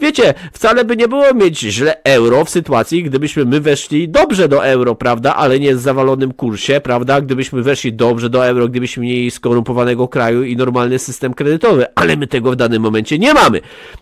wiecie, wcale by nie było mieć źle euro w sytuacji, gdybyśmy my weszli dobrze do euro, prawda, ale nie z zawalonym kursie, prawda, gdybyśmy weszli dobrze do euro, gdybyśmy mieli skorumpowanego kraju i normalny system kredytowy, ale my tego w danym momencie nie mamy,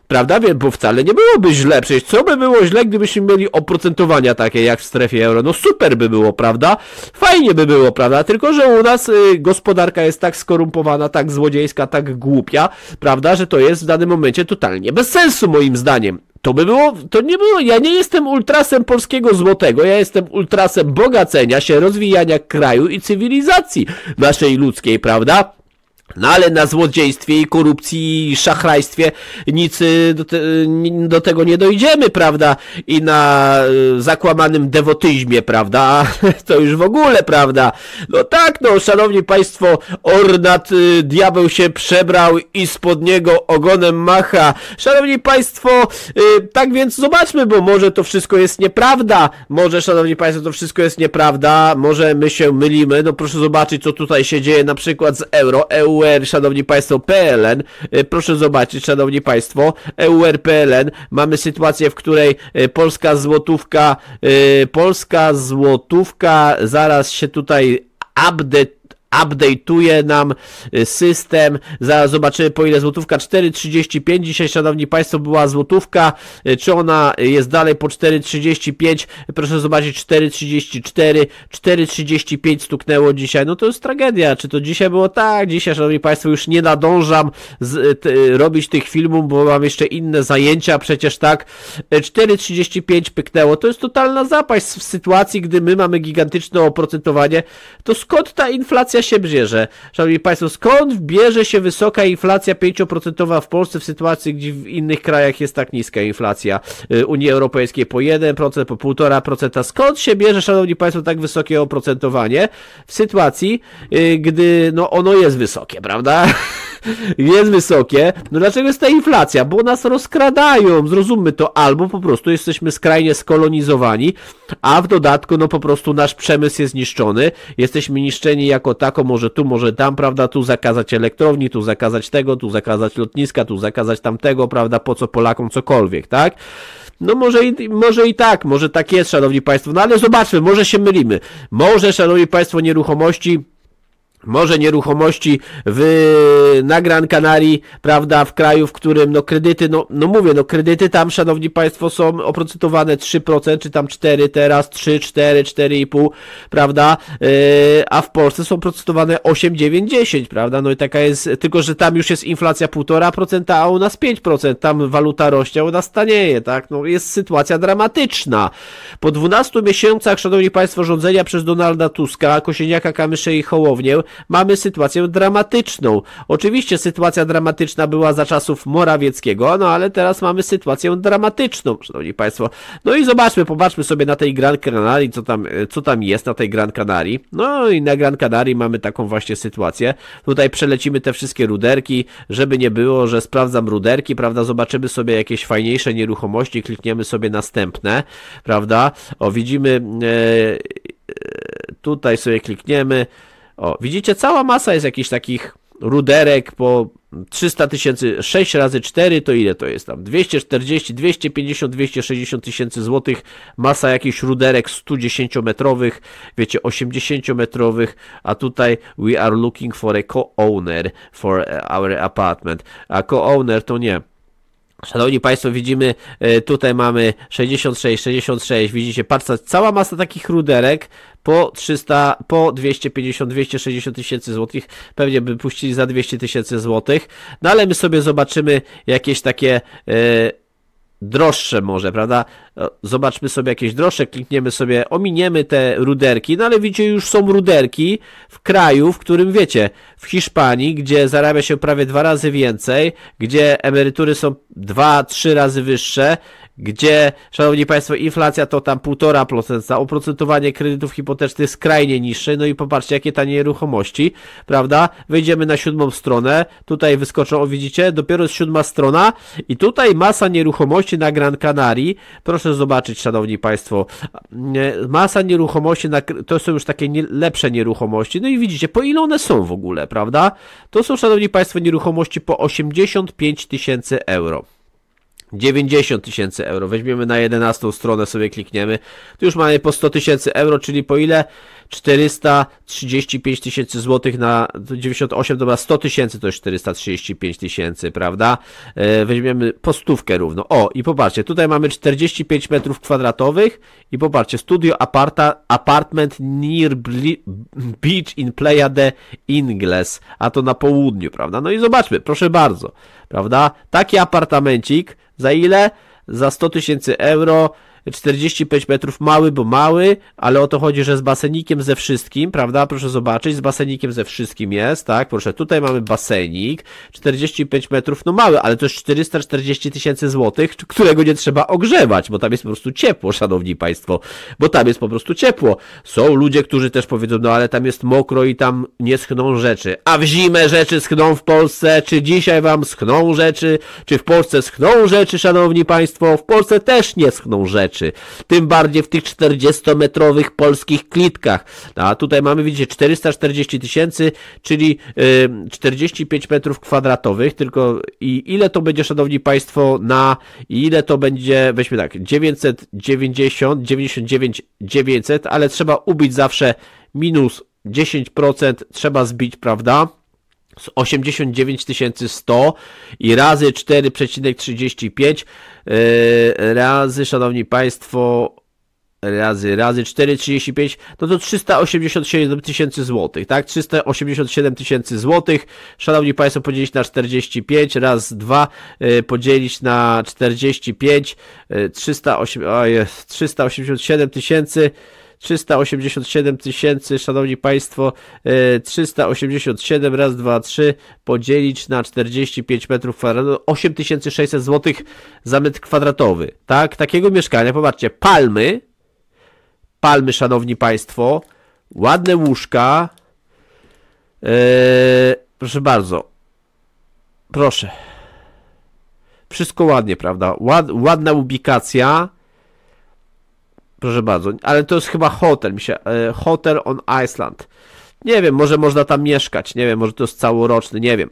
prawda, więc bo wcale nie byłoby źle, przecież co by było źle, gdybyśmy mieli oprocentowania takie jak w strefie euro, no super by było, prawda, fajnie by było, prawda, tylko że u nas y, gospodarka jest tak skorumpowana, tak złodziejska, tak głupia, prawda, że to jest w danym momencie totalnie bez sensu moim zdaniem. To by było, to nie było, ja nie jestem ultrasem polskiego złotego, ja jestem ultrasem bogacenia się, rozwijania kraju i cywilizacji naszej ludzkiej, prawda? No ale na złodziejstwie i korupcji i szachrajstwie nic y, do, te, do, tego nie dojdziemy, prawda? I na y, zakłamanym dewotyzmie, prawda? To już w ogóle, prawda? No tak, no, szanowni państwo, ornat y, diabeł się przebrał i spod niego ogonem macha. Szanowni państwo, y, tak więc zobaczmy, bo może to wszystko jest nieprawda. Może, szanowni państwo, to wszystko jest nieprawda. Może my się mylimy. No proszę zobaczyć, co tutaj się dzieje na przykład z euro. EU EUR, szanowni państwo, PLN. E, proszę zobaczyć, szanowni państwo, EUR, PLN. Mamy sytuację, w której e, polska złotówka, e, polska złotówka zaraz się tutaj update update'uje nam y, system. Zaraz zobaczymy po ile złotówka. 4,35 dzisiaj, szanowni państwo, była złotówka. Y, czy ona jest dalej po 4,35? Proszę zobaczyć, 4,34, 4,35 stuknęło dzisiaj. No to jest tragedia. Czy to dzisiaj było tak? Dzisiaj, szanowni państwo, już nie nadążam z, y, t, robić tych filmów, bo mam jeszcze inne zajęcia przecież, tak? 4,35 pyknęło. To jest totalna zapaść w sytuacji, gdy my mamy gigantyczne oprocentowanie. To skąd ta inflacja inflacja się bierze. Szanowni Państwo, skąd bierze się wysoka inflacja 5% w Polsce w sytuacji, gdzie w innych krajach jest tak niska inflacja y, Unii Europejskiej po 1%, po 1,5%? Skąd się bierze, Szanowni Państwo, tak wysokie oprocentowanie w sytuacji, y, gdy no, ono jest wysokie, prawda? jest wysokie, no dlaczego jest ta inflacja? Bo nas rozkradają, zrozummy to, albo po prostu jesteśmy skrajnie skolonizowani, a w dodatku, no po prostu nasz przemysł jest niszczony, jesteśmy niszczeni jako tako, może tu, może tam, prawda, tu zakazać elektrowni, tu zakazać tego, tu zakazać lotniska, tu zakazać tamtego, prawda, po co Polakom cokolwiek, tak? No może i, może i tak, może tak jest, szanowni państwo, no ale zobaczmy, może się mylimy. Może, szanowni państwo, nieruchomości może nieruchomości w, na Gran Canaria, prawda, w kraju, w którym no kredyty, no, no mówię, no kredyty tam, szanowni państwo, są oprocentowane 3%, czy tam 4 teraz, 3, 4, 4,5, prawda, yy, a w Polsce są procentowane 8, 9, 10, prawda, no i taka jest, tylko, że tam już jest inflacja 1,5%, a u nas 5%, tam waluta rośnie, a u nas tanieje, tak, no jest sytuacja dramatyczna. Po 12 miesiącach, szanowni państwo, rządzenia przez Donalda Tuska, Kosieniaka, Kamysze i Hołownię, mamy sytuację dramatyczną. Oczywiście sytuacja dramatyczna była za czasów Morawieckiego, no ale teraz mamy sytuację dramatyczną, szanowni państwo. No i zobaczmy, popatrzmy sobie na tej Gran Canaria, co tam, co tam jest na tej Gran Canaria. No i na Gran Canaria mamy taką właśnie sytuację. Tutaj przelecimy te wszystkie ruderki, żeby nie było, że sprawdzam ruderki, prawda, zobaczymy sobie jakieś fajniejsze nieruchomości, klikniemy sobie następne, prawda, o widzimy, e, e, tutaj sobie klikniemy, o, widzicie, cała masa jest jakichś takich ruderek po 300 tysięcy, 6 razy 4 to ile to jest tam? 240, 250, 260 tysięcy złotych, masa jakichś ruderek 110-metrowych, wiecie, 80-metrowych, a tutaj we are looking for a co-owner for our apartment, a co-owner to nie, Szanowni Państwo, widzimy, e, tutaj mamy 66, 66, widzicie, patrzcie, cała masa takich ruderek po 300, po 250, 260 tysięcy złotych, pewnie by puścili za 200 tysięcy złotych, no ale my sobie zobaczymy jakieś takie... Yy, droższe może, prawda? Zobaczmy sobie jakieś droższe, klikniemy sobie, ominiemy te ruderki, no ale widzicie, już są ruderki w kraju, w którym wiecie, w Hiszpanii, gdzie zarabia się prawie dwa razy więcej, gdzie emerytury są dwa, trzy razy wyższe, gdzie, szanowni państwo, inflacja to tam 1,5%, oprocentowanie kredytów hipotecznych skrajnie niższe, no i popatrzcie, jakie tanie nieruchomości, prawda? Wejdziemy na siódmą stronę, tutaj wyskoczą, o widzicie, dopiero jest siódma strona i tutaj masa nieruchomości na Gran Canaria, proszę zobaczyć, szanowni państwo, masa nieruchomości, na, to są już takie nie, lepsze nieruchomości, no i widzicie, po ile one są w ogóle, prawda? To są, szanowni państwo, nieruchomości po 85 tysięcy euro. 90 tysięcy euro. Weźmiemy na 11 stronę, sobie klikniemy. Tu już mamy po 100 tysięcy euro, czyli po ile? 435 tysięcy złotych na 98, dobra, 100 tysięcy to 435 tysięcy, prawda? E, weźmiemy po stówkę równo. O, i popatrzcie, tutaj mamy 45 metrów kwadratowych i popatrzcie, studio aparta, apartment near beach in Playa de Ingles, a to na południu, prawda? No i zobaczmy, proszę bardzo prawda? Taki apartamencik za ile? Za 100 tysięcy euro 45 metrów mały, bo mały, ale o to chodzi, że z basenikiem ze wszystkim, prawda? Proszę zobaczyć, z basenikiem ze wszystkim jest, tak? Proszę, tutaj mamy basenik, 45 metrów, no mały, ale to jest 440 tysięcy złotych, którego nie trzeba ogrzewać, bo tam jest po prostu ciepło, szanowni państwo, bo tam jest po prostu ciepło. Są ludzie, którzy też powiedzą, no ale tam jest mokro i tam nie schną rzeczy, a w zimę rzeczy schną w Polsce, czy dzisiaj wam schną rzeczy, czy w Polsce schną rzeczy, szanowni państwo, w Polsce też nie schną rzeczy rzeczy. Tym bardziej w tych 40-metrowych polskich klitkach. No, a tutaj mamy, widzicie, 440 tysięcy, czyli 45 y, metrów kwadratowych, tylko i ile to będzie, szanowni państwo, na ile to będzie, weźmy tak, 990, 99, 900, ale trzeba ubić zawsze minus 10%, trzeba zbić, prawda? z 89 100 i razy 4,35 e, razy, szanowni państwo, razy, razy 4,35, no to 387 tysięcy złotych, tak? 387 tysięcy złotych, szanowni państwo, podzielić na 45, raz, dwa, e, podzielić na 45, 308, e, o jest, 387 tysięcy, 000 387 tysięcy, szanowni państwo, 387 e, raz 2, 3 podzielić na 45 metrów kwadratowych, 8600 zł za metr kwadratowy, tak? Takiego mieszkania, popatrzcie, palmy, palmy, szanowni państwo, ładne łóżka, eee, proszę bardzo, proszę, wszystko ładnie, prawda? Ład, ładna ubikacja, Proszę bardzo, ale to jest chyba hotel, mi się, e, hotel on Iceland. Nie wiem, może można tam mieszkać, nie wiem, może to jest całoroczny, nie wiem.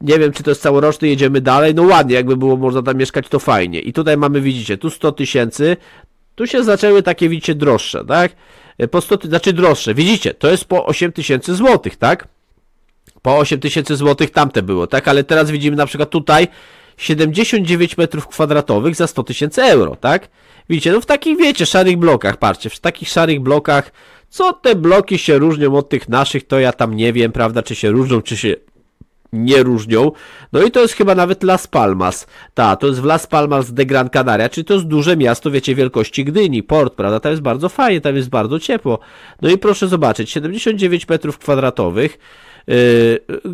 Nie wiem, czy to jest całoroczny, jedziemy dalej. No ładnie, jakby było można tam mieszkać, to fajnie. I tutaj mamy, widzicie, tu 100 tysięcy, tu się zaczęły takie, widzicie, droższe, tak? E, po 100, znaczy droższe, widzicie, to jest po 8 tysięcy złotych, tak? Po 8 tysięcy złotych tamte było, tak? Ale teraz widzimy na przykład tutaj 79 metrów kwadratowych za 100 tysięcy euro, tak? Widzicie, no w takich, wiecie, szarych blokach, patrzcie, w takich szarych blokach, co te bloki się różnią od tych naszych, to ja tam nie wiem, prawda, czy się różnią, czy się nie różnią. No i to jest chyba nawet Las Palmas. Ta, to jest w Las Palmas de Gran Canaria, czyli to jest duże miasto, wiecie, wielkości Gdyni, port, prawda? Tam jest bardzo fajnie, tam jest bardzo ciepło. No i proszę zobaczyć, 79 metrów kwadratowych, yy,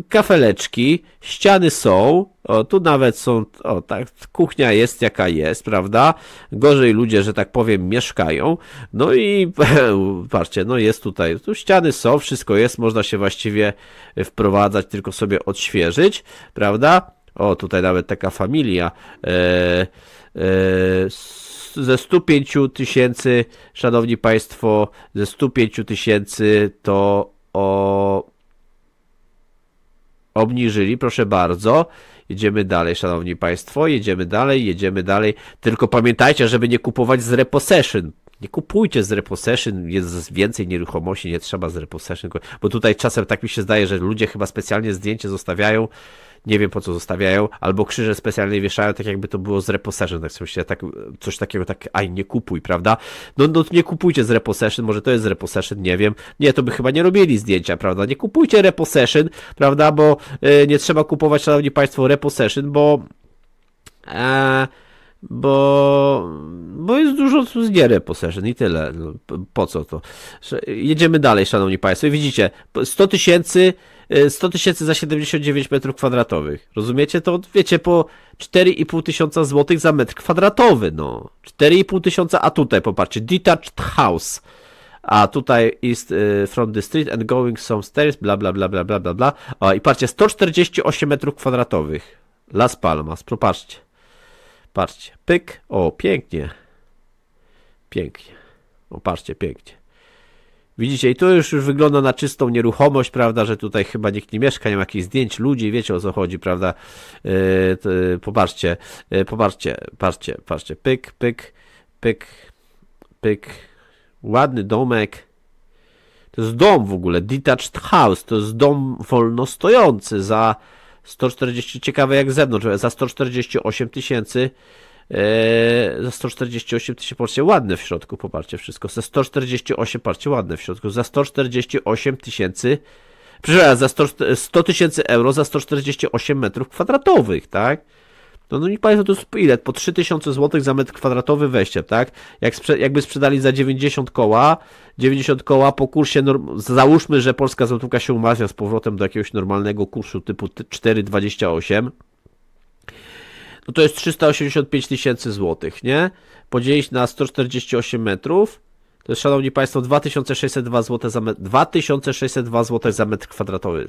kafeleczki, ściany są, o, tu nawet są, o tak, kuchnia jest jaka jest, prawda? Gorzej ludzie, że tak powiem, mieszkają. No i patrzcie, no jest tutaj, tu ściany są, wszystko jest, można się właściwie wprowadzać, tylko sobie odświeżyć, prawda? O, tutaj nawet taka familia. E, e, ze 105 tysięcy, szanowni państwo, ze 105 tysięcy to o obniżyli, proszę bardzo. Jedziemy dalej, szanowni państwo, jedziemy dalej, jedziemy dalej. Tylko pamiętajcie, żeby nie kupować z repossession nie kupujcie z repossession, jest więcej nieruchomości, nie trzeba z repossession, bo tutaj czasem tak mi się zdaje, że ludzie chyba specjalnie zdjęcie zostawiają, nie wiem po co zostawiają, albo krzyże specjalnie wieszają, tak jakby to było z repossession, tak sobie tak, coś takiego, tak, aj, nie kupuj, prawda? No, no nie kupujcie z repossession, może to jest z repossession, nie wiem. Nie, to by chyba nie robili zdjęcia, prawda? Nie kupujcie repossession, prawda, bo y, nie trzeba kupować, szanowni państwo, repossession, bo... Yy, bo, bo jest dużo zgiery po session i tyle. No, po co to? Jedziemy dalej, szanowni państwo. I widzicie, 100 tysięcy 100 y, tysięcy za 79 metrów kwadratowych. Rozumiecie to? Wiecie, po 4,5 tysiąca złotych za metr kwadratowy, no. 4,5 tysiąca, a tutaj popatrzcie, detached house. A tutaj jest y, from the street and going some stairs, bla bla bla bla bla bla bla. i patrzcie, 148 metrów kwadratowych. Las Palmas, popatrzcie. Patrzcie, pyk, o pięknie, pięknie, o patrzcie, pięknie. Widzicie, i tu już, już wygląda na czystą nieruchomość, prawda, że tutaj chyba nikt nie mieszka, nie ma jakichś zdjęć ludzi, wiecie o co chodzi, prawda, yy, e, to, popatrzcie, e, popatrzcie, patrzcie, patrzcie, pyk, pyk, pyk, pyk, ładny domek, to jest dom w ogóle, detached house, to jest dom wolnostojący za 140, ciekawe jak z zewnątrz, za 148 tysięcy Eee, za 148 tysięcy, patrzcie, ładne w środku, popatrzcie wszystko, za 148, patrzcie, ładne w środku, za 148 tysięcy, przepraszam, za 100 tysięcy euro, za 148 metrów kwadratowych, tak? No, no niech Państwo to jest ile? Po 3000 zł za metr kwadratowy wejście, tak? Jak sprze jakby sprzedali za 90 koła, 90 koła po kursie, załóżmy, że polska złotówka się umacnia z powrotem do jakiegoś normalnego kursu typu 4,28, no to jest 385 tysięcy złotych, nie? Podzielić na 148 metrów, to jest, szanowni Państwo, 2602 zł za metr, 2602 zł za metr kwadratowy.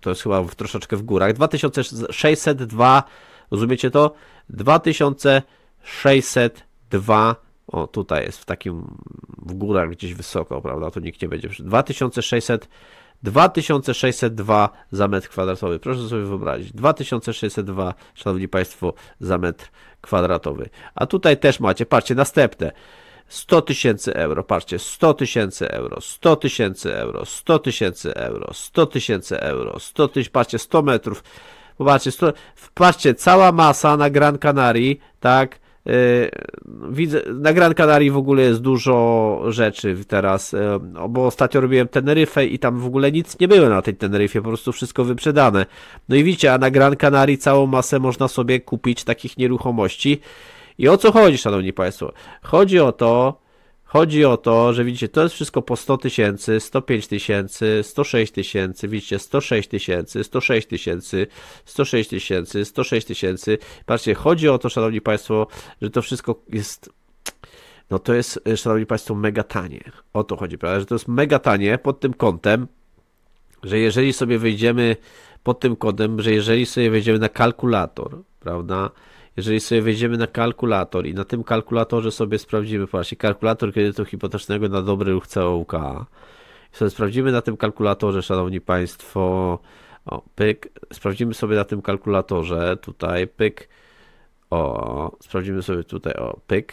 To jest chyba w, troszeczkę w górach. 2602 zł Rozumiecie to? 2602 o, tutaj jest w takim w górach gdzieś wysoko, prawda? Tu nikt nie będzie. 2600 2602 za metr kwadratowy. Proszę sobie wyobrazić. 2602, szanowni państwo, za metr kwadratowy. A tutaj też macie, patrzcie, następne. 100 tysięcy euro, patrzcie, 100 tysięcy euro, 100 tysięcy euro, 100 tysięcy euro, 100 tysięcy euro, 100 tysięcy, patrzcie, 100 metrów, Popatrzcie, stu, patrzcie, cała masa na Gran Canaria, tak? Yy, widzę, na Gran Canaria w ogóle jest dużo rzeczy teraz, yy, bo ostatnio robiłem Teneryfę i tam w ogóle nic nie było na tej Teneryfie, po prostu wszystko wyprzedane. No i widzicie, a na Gran Canaria całą masę można sobie kupić takich nieruchomości. I o co chodzi, szanowni państwo? Chodzi o to, Chodzi o to, że widzicie, to jest wszystko po 100 tysięcy, 105 tysięcy, 106 tysięcy, widzicie, 106 tysięcy, 106 tysięcy, 106 tysięcy, 106 tysięcy. Patrzcie, chodzi o to, szanowni państwo, że to wszystko jest no to jest, szanowni państwo, mega tanie. O to chodzi, prawda? Że to jest mega tanie pod tym kątem, że jeżeli sobie wejdziemy pod tym kątem, że jeżeli sobie wejdziemy na kalkulator, prawda? jeżeli sobie wejdziemy na kalkulator i na tym kalkulatorze sobie sprawdzimy, patrzcie, kalkulator kredytu hipotecznego na dobry ruch COUK. I sobie sprawdzimy na tym kalkulatorze, szanowni państwo, o, pyk, sprawdzimy sobie na tym kalkulatorze, tutaj, pyk, o, sprawdzimy sobie tutaj, o, pyk,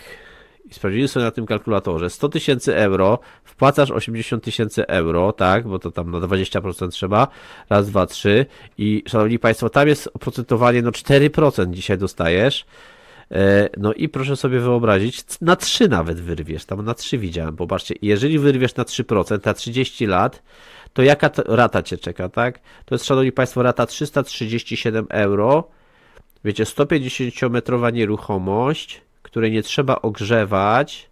i sprawdzili sobie na tym kalkulatorze 100 tysięcy euro, wpłacasz 80 tysięcy euro, tak, bo to tam na 20% trzeba, raz, dwa, trzy i szanowni państwo, tam jest oprocentowanie, no 4% dzisiaj dostajesz, e, no i proszę sobie wyobrazić, na 3 nawet wyrwiesz, tam na 3 widziałem, popatrzcie, jeżeli wyrwiesz na 3%, na 30 lat, to jaka to rata cię czeka, tak? To jest, szanowni państwo, rata 337 euro, wiecie, 150-metrowa nieruchomość, której nie trzeba ogrzewać,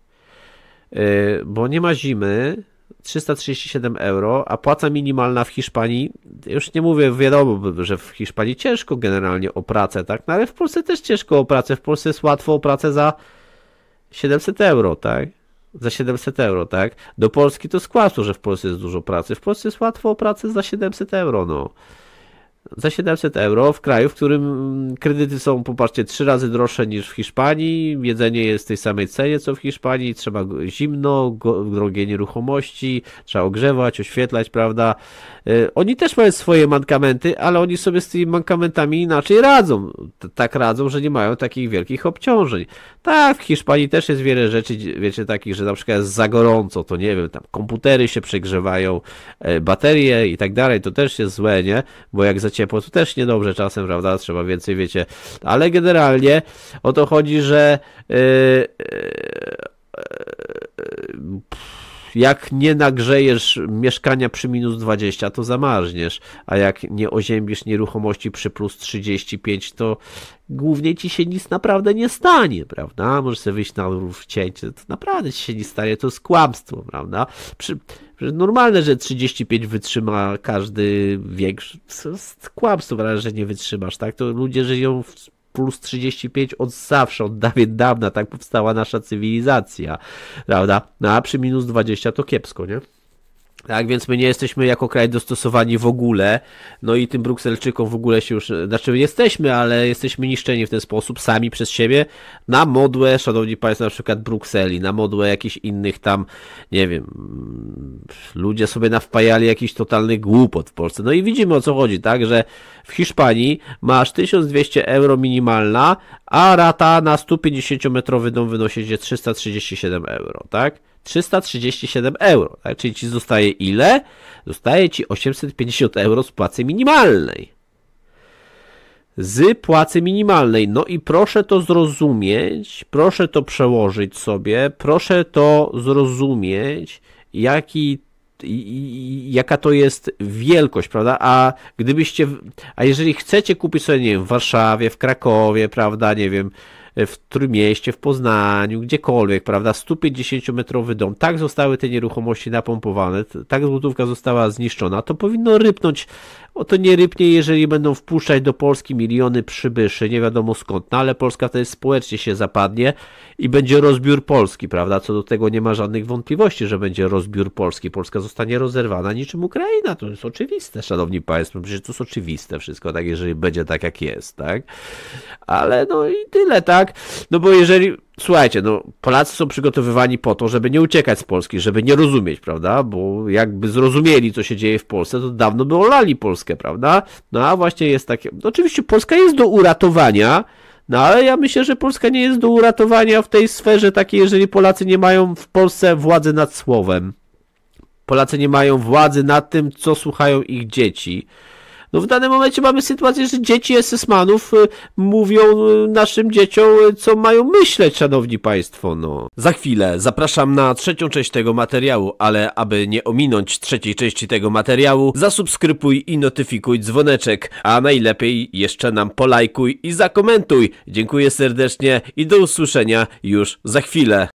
y, bo nie ma zimy, 337 euro, a płaca minimalna w Hiszpanii, już nie mówię, wiadomo, że w Hiszpanii ciężko generalnie o pracę, tak, no ale w Polsce też ciężko o pracę, w Polsce jest łatwo o pracę za 700 euro, tak, za 700 euro, tak, do Polski to skłamstwo, że w Polsce jest dużo pracy, w Polsce jest łatwo o pracę za 700 euro, no za 700 euro w kraju, w którym kredyty są, popatrzcie, trzy razy droższe niż w Hiszpanii, jedzenie jest w tej samej cenie co w Hiszpanii, trzeba zimno, drogie nieruchomości, trzeba ogrzewać, oświetlać, prawda? E, oni też mają swoje mankamenty, ale oni sobie z tymi mankamentami inaczej radzą. Tak radzą, że nie mają takich wielkich obciążeń. Tak, w Hiszpanii też jest wiele rzeczy, wiecie, takich, że na przykład jest za gorąco, to nie wiem, tam komputery się przegrzewają, e, baterie i tak dalej, to też jest złe, nie? Bo jak za ciepło. Tu też niedobrze czasem, prawda? Trzeba więcej, wiecie. Ale generalnie o to chodzi, że. Yy, yy, yy, jak nie nagrzejesz mieszkania przy minus 20, to zamarzniesz, a jak nie oziębisz nieruchomości przy plus 35, to głównie ci się nic naprawdę nie stanie, prawda? Możesz sobie wyjść na rów cięcie, to naprawdę ci się nie stanie, to jest kłamstwo, prawda? Przy, normalne, że 35 wytrzyma każdy większy, to jest kłamstwo, prawda, że nie wytrzymasz, tak? To ludzie żyją w plus 35 od zawsze, od dawien dawna, tak powstała nasza cywilizacja, prawda? No, a przy minus 20 to kiepsko, nie? Tak, więc my nie jesteśmy jako kraj dostosowani w ogóle, no i tym Brukselczykom w ogóle się już, znaczy jesteśmy, ale jesteśmy niszczeni w ten sposób sami przez siebie na modłę, szanowni państwo, na przykład Brukseli, na modłę jakichś innych tam, nie wiem, ludzie sobie nawpajali jakiś totalny głupot w Polsce. No i widzimy o co chodzi, tak, że w Hiszpanii masz 1200 euro minimalna, a rata na 150-metrowy dom wynosi 337 euro, tak? 337 euro. Tak? Czyli ci zostaje ile? Zostaje ci 850 euro z płacy minimalnej. Z płacy minimalnej. No i proszę to zrozumieć, proszę to przełożyć sobie, proszę to zrozumieć, jaki jaka to jest wielkość, prawda? A gdybyście, a jeżeli chcecie kupić sobie, nie wiem, w Warszawie, w Krakowie, prawda, nie wiem, w Trójmieście, w Poznaniu, gdziekolwiek, prawda, 150-metrowy dom, tak zostały te nieruchomości napompowane, tak złotówka została zniszczona, to powinno rypnąć bo no to nie rybnie, jeżeli będą wpuszczać do Polski miliony przybyszy, nie wiadomo skąd, no ale Polska wtedy społecznie się zapadnie i będzie rozbiór Polski, prawda? Co do tego nie ma żadnych wątpliwości, że będzie rozbiór Polski. Polska zostanie rozerwana niczym Ukraina, to jest oczywiste, szanowni państwo, przecież to jest oczywiste wszystko, tak, jeżeli będzie tak jak jest, tak? Ale no i tyle, tak? No bo jeżeli słuchajcie, no Polacy są przygotowywani po to, żeby nie uciekać z Polski, żeby nie rozumieć, prawda? Bo jakby zrozumieli, co się dzieje w Polsce, to dawno by olali Polskę, prawda? No a właśnie jest takie. No, oczywiście Polska jest do uratowania, no ale ja myślę, że Polska nie jest do uratowania w tej sferze takiej, jeżeli Polacy nie mają w Polsce władzy nad słowem. Polacy nie mają władzy nad tym, co słuchają ich dzieci. No w danym momencie mamy sytuację, że dzieci SS-manów y, mówią y, naszym dzieciom, y, co mają myśleć, szanowni państwo, no. Za chwilę zapraszam na trzecią część tego materiału, ale aby nie ominąć trzeciej części tego materiału, zasubskrybuj i notyfikuj dzwoneczek, a najlepiej jeszcze nam polajkuj i zakomentuj. Dziękuję serdecznie i do usłyszenia już za chwilę.